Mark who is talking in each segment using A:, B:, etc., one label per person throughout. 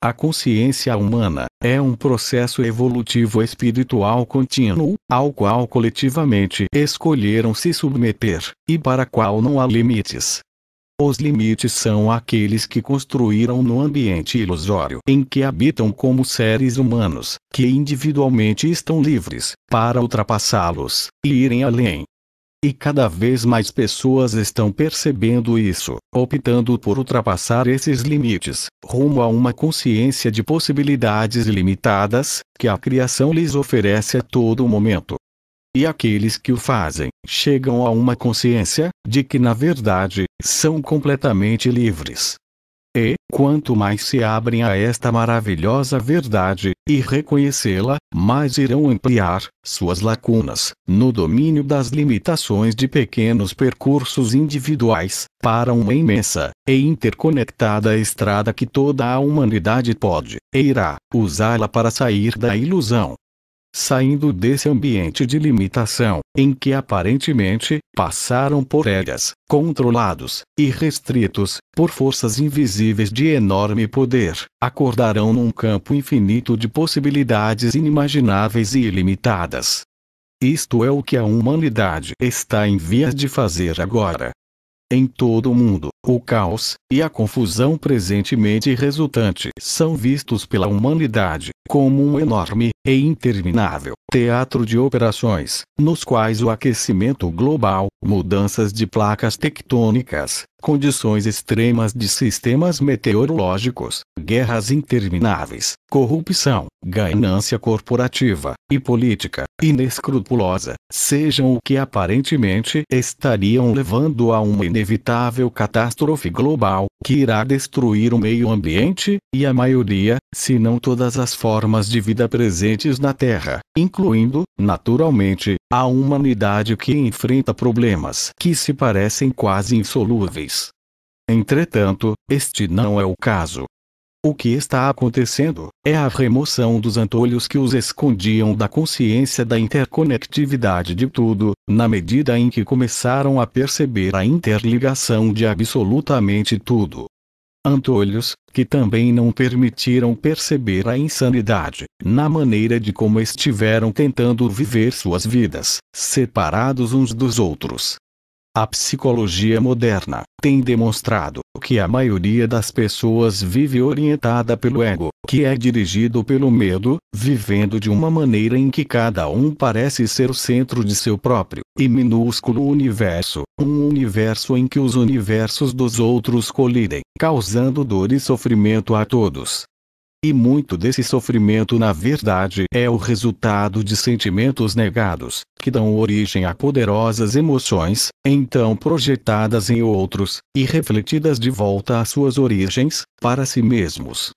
A: A consciência humana é um processo evolutivo espiritual contínuo, ao qual coletivamente escolheram se submeter, e para qual não há limites. Os limites são aqueles que construíram no ambiente ilusório em que habitam como seres humanos, que individualmente estão livres para ultrapassá-los e irem além, e cada vez mais pessoas estão percebendo isso, optando por ultrapassar esses limites, rumo a uma consciência de possibilidades ilimitadas, que a criação lhes oferece a todo momento. E aqueles que o fazem, chegam a uma consciência, de que na verdade, são completamente livres, e, quanto mais se abrem a esta maravilhosa verdade, e reconhecê-la, mais irão ampliar suas lacunas, no domínio das limitações de pequenos percursos individuais, para uma imensa e interconectada estrada que toda a humanidade pode e irá usá-la para sair da ilusão saindo desse ambiente de limitação, em que aparentemente passaram por elas, controlados e restritos por forças invisíveis de enorme poder, acordarão num campo infinito de possibilidades inimagináveis e ilimitadas. Isto é o que a humanidade está em vias de fazer agora em todo o mundo, o caos e a confusão presentemente resultante são vistos pela humanidade como um enorme e interminável teatro de operações, nos quais o aquecimento global, mudanças de placas tectônicas, condições extremas de sistemas meteorológicos, guerras intermináveis, corrupção, ganância corporativa e política inescrupulosa, sejam o que aparentemente estariam levando a uma inevitável catástrofe global que irá destruir o meio ambiente e a maioria, se não todas as formas de vida presentes na Terra, incluindo, naturalmente, a humanidade que enfrenta problemas que se parecem quase insolúveis. Entretanto, este não é o caso. O que está acontecendo é a remoção dos antolhos que os escondiam da consciência da interconectividade de tudo, na medida em que começaram a perceber a interligação de absolutamente tudo antolhos, que também não permitiram perceber a insanidade, na maneira de como estiveram tentando viver suas vidas, separados uns dos outros, a psicologia moderna tem demonstrado que a maioria das pessoas vive orientada pelo ego, que é dirigido pelo medo, vivendo de uma maneira em que cada um parece ser o centro de seu próprio e minúsculo universo, um universo em que os universos dos outros colidem, causando dor e sofrimento a todos. E muito desse sofrimento, na verdade, é o resultado de sentimentos negados, que dão origem a poderosas emoções, então projetadas em outros, e refletidas de volta às suas origens, para si mesmos.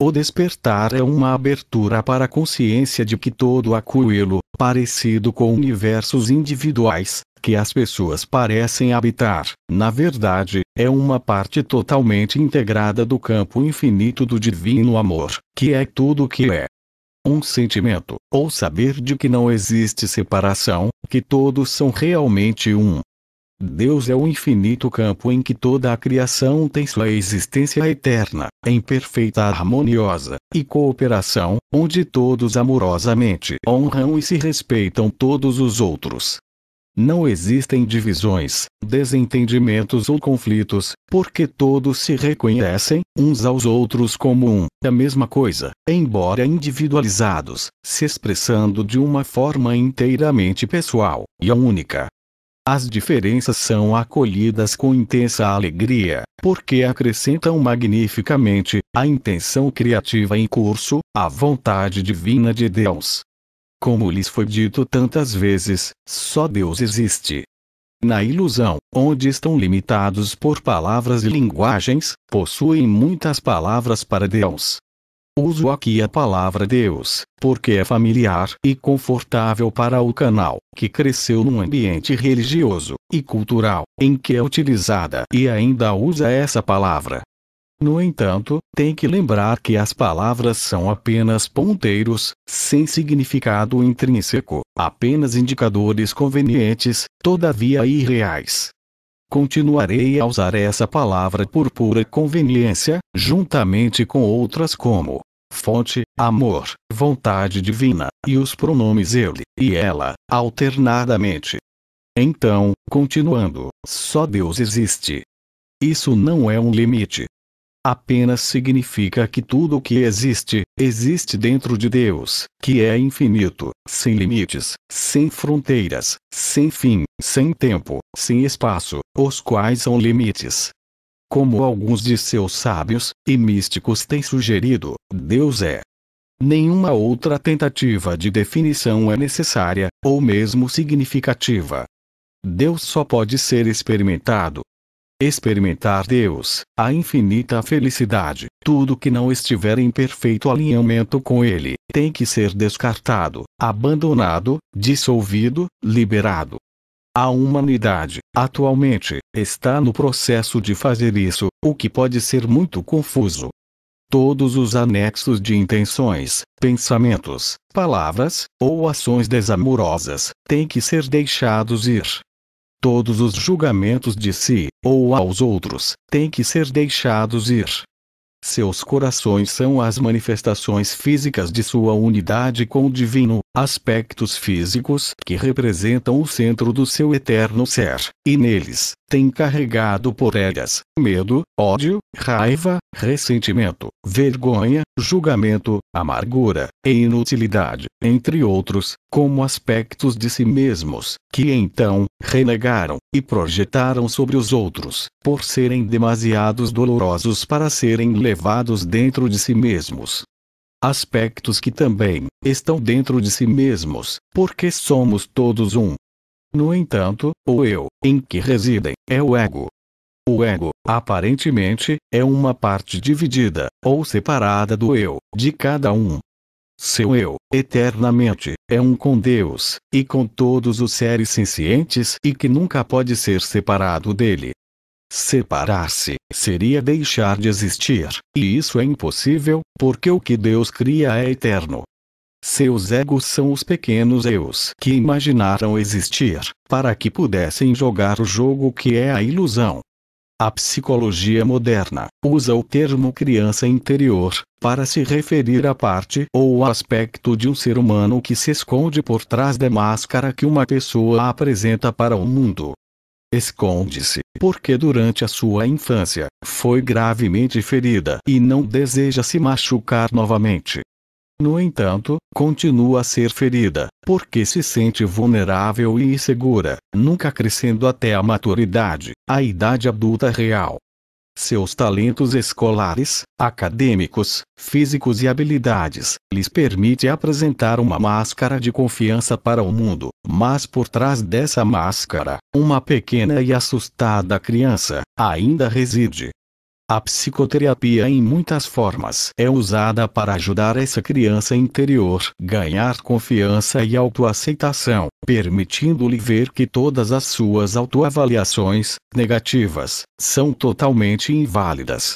A: O despertar é uma abertura para a consciência de que todo aquilo parecido com universos individuais, que as pessoas parecem habitar, na verdade, é uma parte totalmente integrada do campo infinito do divino amor, que é tudo o que é. Um sentimento, ou saber de que não existe separação, que todos são realmente um. Deus é o infinito campo em que toda a criação tem sua existência eterna, em perfeita harmoniosa e cooperação, onde todos amorosamente honram e se respeitam todos os outros, não existem divisões, desentendimentos ou conflitos, porque todos se reconhecem, uns aos outros como um, a mesma coisa, embora individualizados, se expressando de uma forma inteiramente pessoal e única. As diferenças são acolhidas com intensa alegria, porque acrescentam magnificamente a intenção criativa em curso, a vontade divina de Deus. Como lhes foi dito tantas vezes, só Deus existe. Na ilusão, onde estão limitados por palavras e linguagens, possuem muitas palavras para Deus. Uso aqui a palavra Deus, porque é familiar e confortável para o canal, que cresceu num ambiente religioso e cultural, em que é utilizada e ainda usa essa palavra. No entanto, tem que lembrar que as palavras são apenas ponteiros, sem significado intrínseco, apenas indicadores convenientes, todavia irreais. Continuarei a usar essa palavra por pura conveniência, juntamente com outras como fonte, amor, vontade divina, e os pronomes ele e ela, alternadamente. Então, continuando, só Deus existe. Isso não é um limite, apenas significa que tudo o que existe, existe dentro de Deus, que é infinito, sem limites, sem fronteiras, sem fim, sem tempo, sem espaço, os quais são limites. Como alguns de seus sábios e místicos têm sugerido, Deus é. Nenhuma outra tentativa de definição é necessária, ou mesmo significativa. Deus só pode ser experimentado, experimentar Deus, a infinita felicidade. Tudo que não estiver em perfeito alinhamento com Ele, tem que ser descartado, abandonado, dissolvido, liberado. A humanidade, atualmente, está no processo de fazer isso, o que pode ser muito confuso. Todos os anexos de intenções, pensamentos, palavras ou ações desamorosas têm que ser deixados ir, Todos os julgamentos de si, ou aos outros, têm que ser deixados ir. Seus corações são as manifestações físicas de sua unidade com o divino, aspectos físicos que representam o centro do seu eterno ser, e neles, tem carregado por elas medo, ódio, raiva, ressentimento, vergonha, julgamento, amargura e inutilidade, entre outros, como aspectos de si mesmos, que então renegaram e projetaram sobre os outros, por serem demasiados dolorosos para serem levados dentro de si mesmos aspectos que também estão dentro de si mesmos, porque somos todos um. No entanto, o eu, em que residem, é o ego. O ego, aparentemente, é uma parte dividida, ou separada do eu, de cada um. Seu eu, eternamente, é um com Deus, e com todos os seres sencientes e que nunca pode ser separado dele, Separar-se seria deixar de existir, e isso é impossível, porque o que Deus cria é eterno. Seus egos são os pequenos eus que imaginaram existir, para que pudessem jogar o jogo que é a ilusão. A psicologia moderna usa o termo criança interior para se referir à parte ou aspecto de um ser humano que se esconde por trás da máscara que uma pessoa apresenta para o mundo esconde-se, porque durante a sua infância, foi gravemente ferida e não deseja se machucar novamente. No entanto, continua a ser ferida, porque se sente vulnerável e insegura, nunca crescendo até a maturidade, a idade adulta real. Seus talentos escolares, acadêmicos, físicos e habilidades lhes permite apresentar uma máscara de confiança para o mundo, mas por trás dessa máscara, uma pequena e assustada criança ainda reside. A psicoterapia em muitas formas é usada para ajudar essa criança interior ganhar confiança e autoaceitação, permitindo-lhe ver que todas as suas autoavaliações negativas são totalmente inválidas.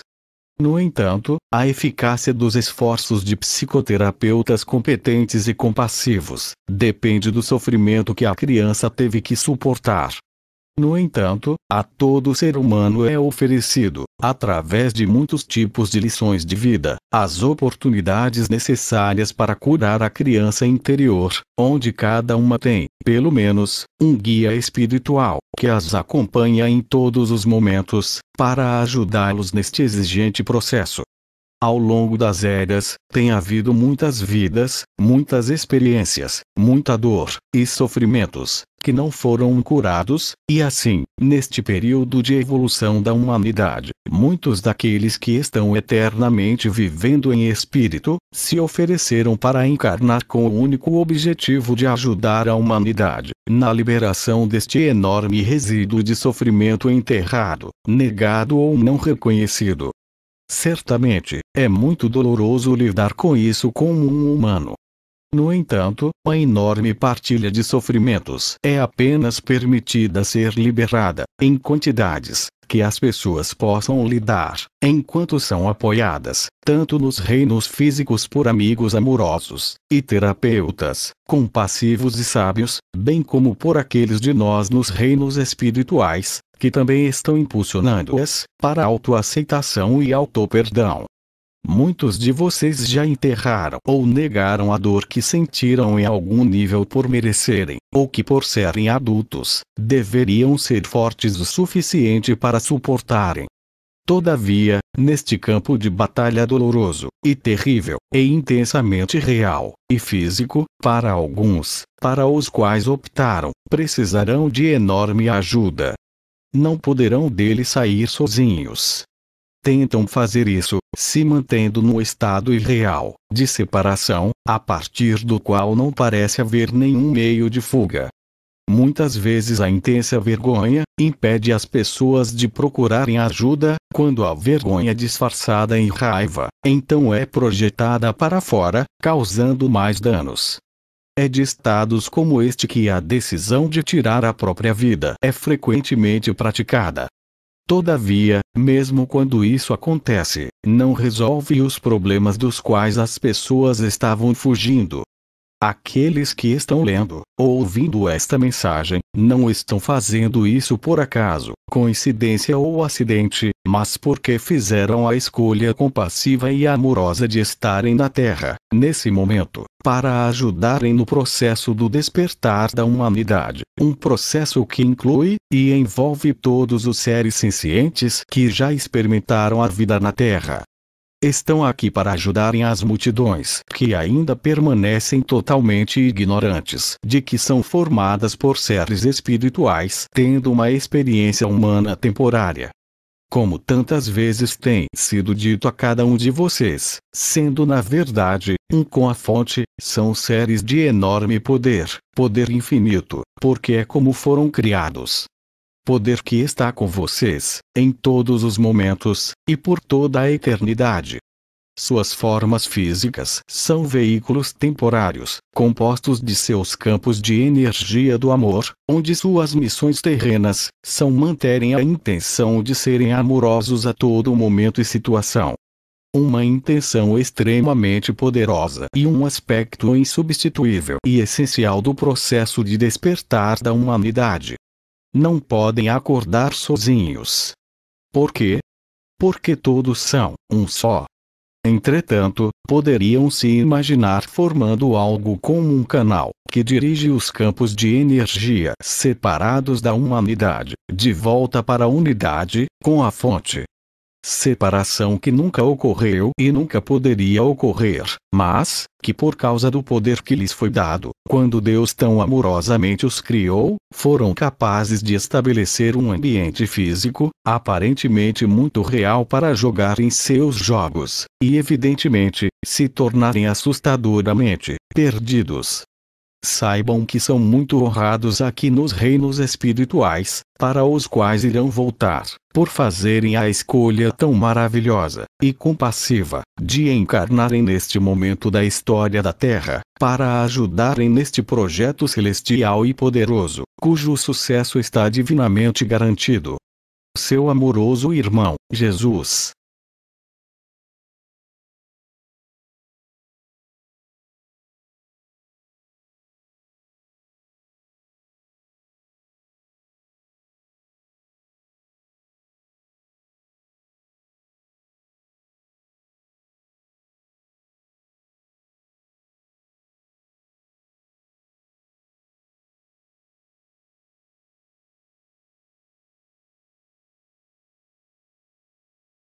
A: No entanto, a eficácia dos esforços de psicoterapeutas competentes e compassivos depende do sofrimento que a criança teve que suportar, no entanto, a todo ser humano é oferecido, através de muitos tipos de lições de vida, as oportunidades necessárias para curar a criança interior, onde cada uma tem, pelo menos, um guia espiritual que as acompanha em todos os momentos, para ajudá-los neste exigente processo. Ao longo das eras, tem havido muitas vidas, muitas experiências, muita dor e sofrimentos que não foram curados, e assim, neste período de evolução da humanidade, muitos daqueles que estão eternamente vivendo em espírito se ofereceram para encarnar com o único objetivo de ajudar a humanidade na liberação deste enorme resíduo de sofrimento enterrado, negado ou não reconhecido, Certamente, é muito doloroso lidar com isso como um humano. No entanto, a enorme partilha de sofrimentos é apenas permitida ser liberada, em quantidades, que as pessoas possam lidar, enquanto são apoiadas, tanto nos reinos físicos por amigos amorosos, e terapeutas, compassivos e sábios, bem como por aqueles de nós nos reinos espirituais, que também estão impulsionando-as para autoaceitação e autoperdão. Muitos de vocês já enterraram ou negaram a dor que sentiram em algum nível por merecerem, ou que por serem adultos, deveriam ser fortes o suficiente para suportarem. Todavia, neste campo de batalha doloroso, e terrível, e intensamente real, e físico, para alguns, para os quais optaram, precisarão de enorme ajuda, não poderão dele sair sozinhos. Tentam fazer isso, se mantendo no estado irreal, de separação, a partir do qual não parece haver nenhum meio de fuga. Muitas vezes a intensa vergonha impede as pessoas de procurarem ajuda, quando a vergonha disfarçada em raiva, então é projetada para fora, causando mais danos. É de estados como este que a decisão de tirar a própria vida é frequentemente praticada. Todavia, mesmo quando isso acontece, não resolve os problemas dos quais as pessoas estavam fugindo. Aqueles que estão lendo ou ouvindo esta mensagem não estão fazendo isso por acaso, coincidência ou acidente, mas porque fizeram a escolha compassiva e amorosa de estarem na Terra, nesse momento, para ajudarem no processo do despertar da humanidade. Um processo que inclui e envolve todos os seres sencientes que já experimentaram a vida na Terra estão aqui para ajudarem as multidões que ainda permanecem totalmente ignorantes de que são formadas por seres espirituais tendo uma experiência humana temporária. Como tantas vezes tem sido dito a cada um de vocês, sendo na verdade, um com a fonte, são seres de enorme poder, poder infinito, porque é como foram criados poder que está com vocês, em todos os momentos, e por toda a eternidade. Suas formas físicas são veículos temporários, compostos de seus campos de energia do amor, onde suas missões terrenas são manterem a intenção de serem amorosos a todo momento e situação. Uma intenção extremamente poderosa e um aspecto insubstituível e essencial do processo de despertar da humanidade não podem acordar sozinhos. Por quê? Porque todos são um só. Entretanto, poderiam se imaginar formando algo como um canal que dirige os campos de energia separados da humanidade de volta para a unidade com a fonte separação que nunca ocorreu e nunca poderia ocorrer, mas, que por causa do poder que lhes foi dado, quando Deus tão amorosamente os criou, foram capazes de estabelecer um ambiente físico, aparentemente muito real para jogar em seus jogos, e evidentemente, se tornarem assustadoramente perdidos saibam que são muito honrados aqui nos reinos espirituais, para os quais irão voltar, por fazerem a escolha tão maravilhosa e compassiva de encarnarem neste momento da história da Terra, para ajudarem neste projeto celestial e poderoso, cujo sucesso está divinamente garantido. Seu amoroso irmão, Jesus.